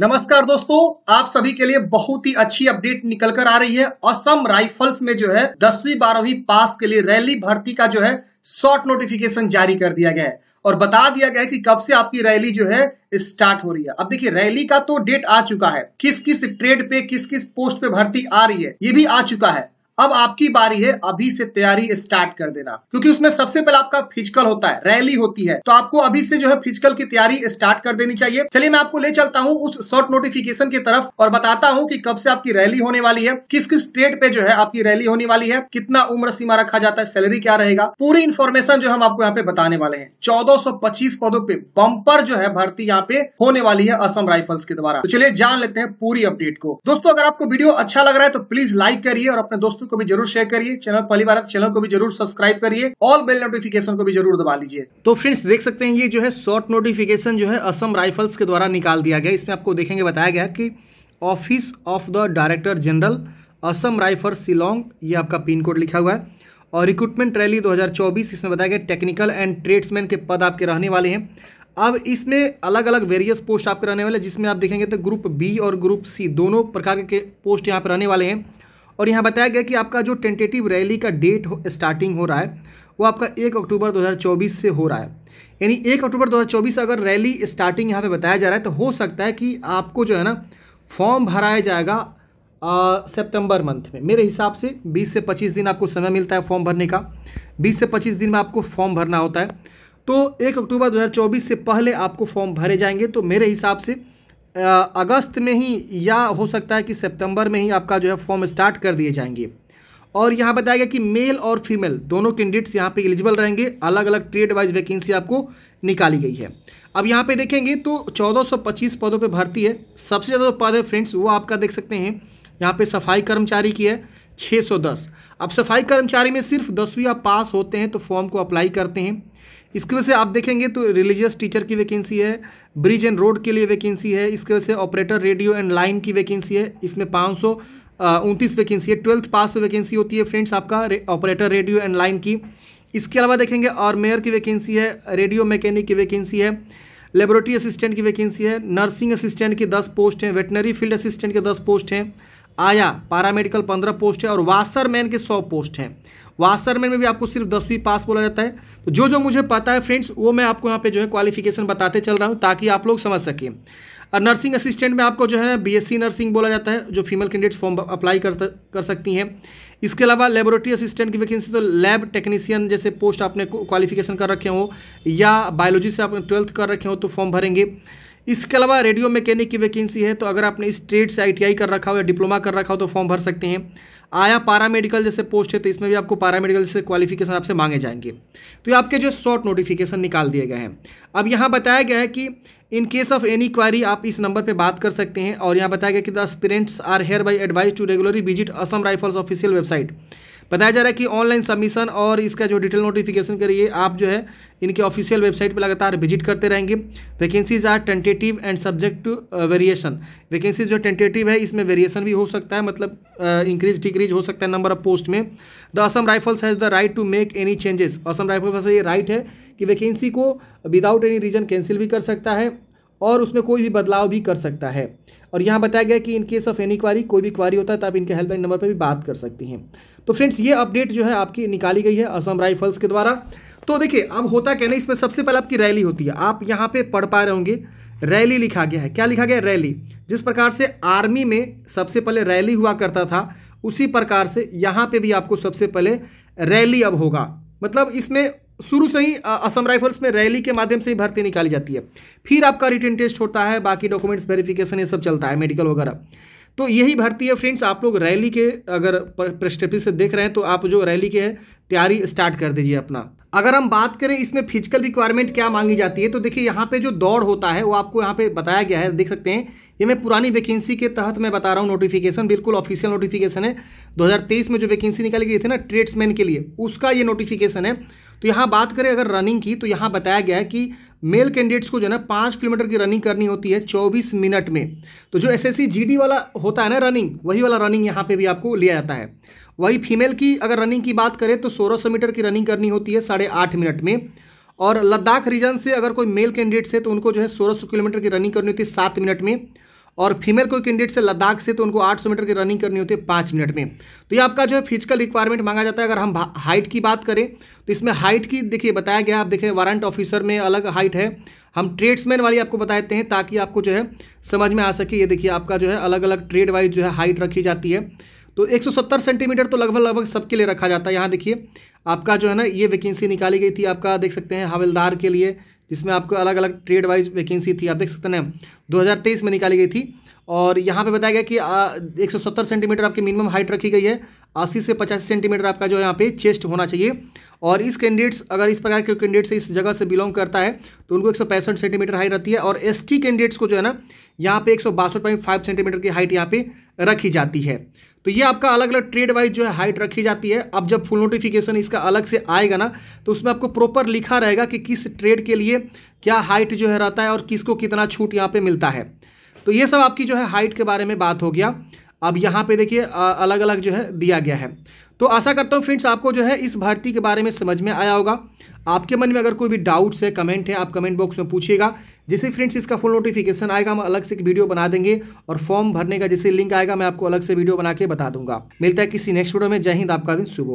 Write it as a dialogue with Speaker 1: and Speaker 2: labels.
Speaker 1: नमस्कार दोस्तों आप सभी के लिए बहुत ही अच्छी अपडेट निकल कर आ रही है असम राइफल्स में जो है दसवीं बारहवीं पास के लिए रैली भर्ती का जो है शॉर्ट नोटिफिकेशन जारी कर दिया गया है और बता दिया गया है कि कब से आपकी रैली जो है स्टार्ट हो रही है अब देखिए रैली का तो डेट आ चुका है किस किस ट्रेड पे किस किस पोस्ट पे भर्ती आ रही है ये भी आ चुका है अब आपकी बारी है अभी से तैयारी स्टार्ट कर देना क्योंकि उसमें सबसे पहले आपका फिजिकल होता है रैली होती है तो आपको अभी से जो है फिजिकल की तैयारी स्टार्ट कर देनी चाहिए चलिए मैं आपको ले चलता हूँ उस शॉर्ट नोटिफिकेशन की तरफ और बताता हूँ की कब से आपकी रैली होने वाली है किस किस स्टेट पे जो है आपकी रैली होने वाली है कितना उम्र सीमा रखा जाता है सैलरी क्या रहेगा पूरी इन्फॉर्मेशन जो हम आपको यहाँ पे बताने वाले हैं चौदह पदों पे बम्पर जो है भर्ती यहाँ पे होने वाली है असम राइफल्स के द्वारा तो चलिए जान लेते हैं पूरी अपडेट को दोस्तों अगर आपको वीडियो अच्छा लग रहा है तो प्लीज लाइक करिए और अपने दोस्तों दोस्तों को भी जरूर शेयर करिए चैनल पहली बार चैनल तो को भी जरूर सब्सक्राइब करिए ऑल बेल नोटिफिकेशन को भी जरूर दबा लीजिए तो फ्रेंड्स देख सकते हैं ये जो है शॉर्ट नोटिफिकेशन जो है असम राइफल्स के द्वारा निकाल दिया गया इसमें आपको देखेंगे बताया गया कि office of the director general Assam rifle Shillong ये आपका पिन कोड लिखा हुआ है और रिक्रूटमेंट रैली 2024 इसमें बताया गया टेक्निकल एंड ट्रेड्समैन के पद आपके रहने वाले हैं अब इसमें अलग अलग वेरियस पोस्ट आपके रहने वाले जिसमें आप देखेंगे तो ग्रुप बी और ग्रुप सी दोनों प्रकार के पोस्ट यहाँ पर रहने वाले हैं और यहाँ बताया गया कि आपका जो टेंटेटिव रैली का डेट हो स्टार्टिंग हो रहा है वो आपका एक अक्टूबर 2024 से हो रहा है यानी एक अक्टूबर 2024 अगर रैली स्टार्टिंग यहाँ पे बताया जा रहा है तो हो सकता है कि आपको जो है ना फॉर्म भराया जाएगा सितंबर मंथ में मेरे हिसाब से 20 से 25 दिन आपको समय मिलता है फॉर्म भरने का बीस से पच्चीस दिन में आपको फॉर्म भरना होता है तो एक अक्टूबर 2024 से पहले आपको फॉर्म भरे जाएंगे तो मेरे हिसाब से अगस्त में ही या हो सकता है कि सितंबर में ही आपका जो है फॉर्म स्टार्ट कर दिए जाएंगे और यहाँ बताया गया कि मेल और फीमेल दोनों कैंडिडेट्स यहाँ पे एलिजिबल रहेंगे अलग अलग ट्रेड वाइज वैकेंसी आपको निकाली गई है अब यहाँ पे देखेंगे तो 1425 पदों पे भर्ती है सबसे ज़्यादा पद है फ्रेंड्स वो आपका देख सकते हैं यहाँ पे सफाई कर्मचारी की है 610 अब सफाई कर्मचारी में सिर्फ दसवीं आप पास होते हैं तो फॉर्म को अप्लाई करते हैं इसकी वजह से आप देखेंगे तो रिलीजियस टीचर की वैकेंसी है ब्रिज एंड रोड के लिए वैकेंसी है इसकी वजह से ऑपरेटर रेडियो एंड लाइन की वैकेंसी है इसमें पाँच सौ उनतीस वैकेंसी है ट्वेल्थ पास में वैकेंसी होती है फ्रेंड्स आपका ऑपरेटर रेडियो एंड लाइन की इसके अलावा देखेंगे और मेयर की वैकेंसी है रेडियो मैकेनिक की वैकेंसी है लेबोरेटरी असिस्टेंट की वैकेंसी है नर्सिंग असिस्टेंट की दस पोस्ट हैं वेटनरी फील्ड असिस्टेंट के दस पोस्ट हैं आया पारामेडिकल पंद्रह पोस्ट है और वासर मैन के सौ पोस्ट हैं वास्तव में भी आपको सिर्फ दसवीं पास बोला जाता है तो जो जो मुझे पता है फ्रेंड्स वो मैं आपको यहाँ पे जो है क्वालिफिकेशन बताते चल रहा हूँ ताकि आप लोग समझ सकें और नर्सिंग असिस्टेंट में आपको जो है बीएससी नर्सिंग बोला जाता है जो फीमेल कैंडिडेट्स फॉर्म अप्लाई कर कर सकती हैं इसके अलावा लेबोरेटरी असिस्टेंट की वैकेंसी तो लैब टेक्नीसियन जैसे पोस्ट आपने क्वालिफिकेशन कर रखे हो या बायोलॉजी से आपने ट्वेल्थ कर रखे हो तो फॉर्म भरेंगे इसके अलावा रेडियो मैकेनिक की वैकेंसी है तो अगर आपने इस ट्रेड से आईटीआई कर रखा हो या डिप्लोमा कर रखा हो तो फॉर्म भर सकते हैं आया पारामेडिकल जैसे पोस्ट है तो इसमें भी आपको पारामेडिकल जैसे क्वालिफिकेशन आपसे मांगे जाएंगे तो ये आपके जो शॉर्ट नोटिफिकेशन निकाल दिए गए हैं अब यहाँ बताया गया है कि in case of any query आप इस नंबर पे बात कर सकते हैं और यहाँ बताया गया कि the aspirants are hereby advised to regularly visit Assam rifles official website बताया जा रहा है कि ऑनलाइन सबमिशन और इसका जो डिटेल नोटिफिकेशन करिए आप जो है इनके ऑफिशियल वेबसाइट पर लगातार विजिट करते रहेंगे vacancies are tentative and subject to variation vacancies जो टेंटेटिव है इसमें वेरिएशन भी हो सकता है मतलब इंक्रीज डिक्रीज हो सकता है नंबर ऑफ पोस्ट में the Assam rifles has the right to make any changes Assam rifles ये राइट है कि वैकेंसी को विदाउट एनी रीजन कैंसिल भी कर सकता है और उसमें कोई भी बदलाव भी कर सकता है और यहाँ बताया गया कि in case of any query कोई भी क्वारी होता है तो आप इनके हेल्पलाइन नंबर पर भी बात कर सकती हैं तो फ्रेंड्स ये अपडेट जो है आपकी निकाली गई है असम राइफल्स के द्वारा तो देखिए अब होता क्या नहीं इसमें सबसे पहले आपकी रैली होती है आप यहाँ पे पढ़ पा रहे होंगे रैली लिखा गया है क्या लिखा गया रैली जिस प्रकार से आर्मी में सबसे पहले रैली हुआ करता था उसी प्रकार से यहाँ पर भी आपको सबसे पहले रैली अब होगा मतलब इसमें शुरू से ही असम राइफल्स में रैली के माध्यम से ही भर्ती निकाली जाती है फिर आपका रिटर्न टेस्ट होता है बाकी डॉक्यूमेंट्स वेरिफिकेशन ये सब चलता है मेडिकल वगैरह तो यही भर्ती है फ्रेंड्स आप लोग रैली के अगर प्रस्टेपी से देख रहे हैं तो आप जो रैली के तैयारी स्टार्ट कर दीजिए अपना अगर हम बात करें इसमें फिजिकल रिक्वायरमेंट क्या मांगी जाती है तो देखिए यहाँ पे जो दौड़ होता है वो आपको यहाँ पे बताया गया है देख सकते हैं ये मैं पुरानी वैकेंसी के तहत मैं बता रहा हूँ नोटिफिकेशन बिल्कुल ऑफिशियल नोटिफिकेशन है 2023 में जो वैकेंसी निकाली गई थी ना ट्रेड्समैन के लिए उसका ये नोटिफिकेशन है तो यहाँ बात करें अगर रनिंग की तो यहाँ बताया गया है कि मेल कैंडिडेट्स को जो है ना पाँच किलोमीटर की रनिंग करनी होती है चौबीस मिनट में तो जो एसएससी जीडी वाला होता है ना रनिंग वही वाला रनिंग यहाँ पे भी आपको लिया जाता है वही फीमेल की अगर रनिंग की बात करें तो सोलह सौ मीटर की रनिंग करनी होती है साढ़े आठ मिनट में और लद्दाख रीजन से अगर कोई मेल कैंडिडेट्स है तो उनको जो है सोलह सौ किलोमीटर की रनिंग करनी होती है सात मिनट में और फीमेल कोई कैंडिडेट से लद्दाख से तो उनको 800 मीटर की रनिंग करनी होती है पाँच मिनट में तो ये आपका जो है फिजिकल रिक्वायरमेंट मांगा जाता है अगर हम हाइट की बात करें तो इसमें हाइट की देखिए बताया गया आप देखें वारंट ऑफिसर में अलग हाइट है हम ट्रेड्समैन वाली आपको बताते हैं ताकि आपको जो है समझ में आ सके ये देखिए आपका जो है अलग अलग ट्रेड वाइज जो है हाइट रखी जाती है तो 170 सेंटीमीटर तो लगभग लगभग सबके लिए रखा जाता है यहाँ देखिए आपका जो है ना ये वैकेंसी निकाली गई थी आपका देख सकते हैं हवलदार के लिए जिसमें आपको अलग अलग ट्रेड वाइज वैकेंसी थी आप देख सकते हैं 2023 में निकाली गई थी और यहाँ पे बताया गया कि एक सौ सत्तर सेंटीमीटर आपकी मिनिमम हाइट रखी गई है अस्सी से पचास सेंटीमीटर आपका जो यहाँ पे चेस्ट होना चाहिए और इस कैंडिडेट्स अगर इस प्रकार के कैंडिडेट्स इस जगह से बिलोंग करता है तो उनको एक सेंटीमीटर हाइट रहती है और एस कैंडिडेट्स को जो है ना यहाँ पे एक सेंटीमीटर की हाइट यहाँ पे रखी जाती है तो ये आपका अलग अलग ट्रेड वाइज जो है हाइट रखी जाती है अब जब फुल नोटिफिकेशन इसका अलग से आएगा ना तो उसमें आपको प्रॉपर लिखा रहेगा कि किस ट्रेड के लिए क्या हाइट जो है रहता है और किसको कितना छूट यहाँ पे मिलता है तो ये सब आपकी जो है हाइट के बारे में बात हो गया अब यहाँ पे देखिए अलग अलग जो है दिया गया है तो आशा करता हूँ फ्रेंड्स आपको जो है इस भर्ती के बारे में समझ में आया होगा आपके मन में अगर कोई भी डाउट्स है कमेंट है आप कमेंट बॉक्स में पूछिएगा जैसे फ्रेंड्स इसका फुल नोटिफिकेशन आएगा हम अलग से एक वीडियो बना देंगे और फॉर्म भरने का जैसे लिंक आएगा मैं आपको अलग से वीडियो बना के बता दूंगा मिलता है किसी नेक्स्ट वीडियो में जय हिंद आपका दिन सुबह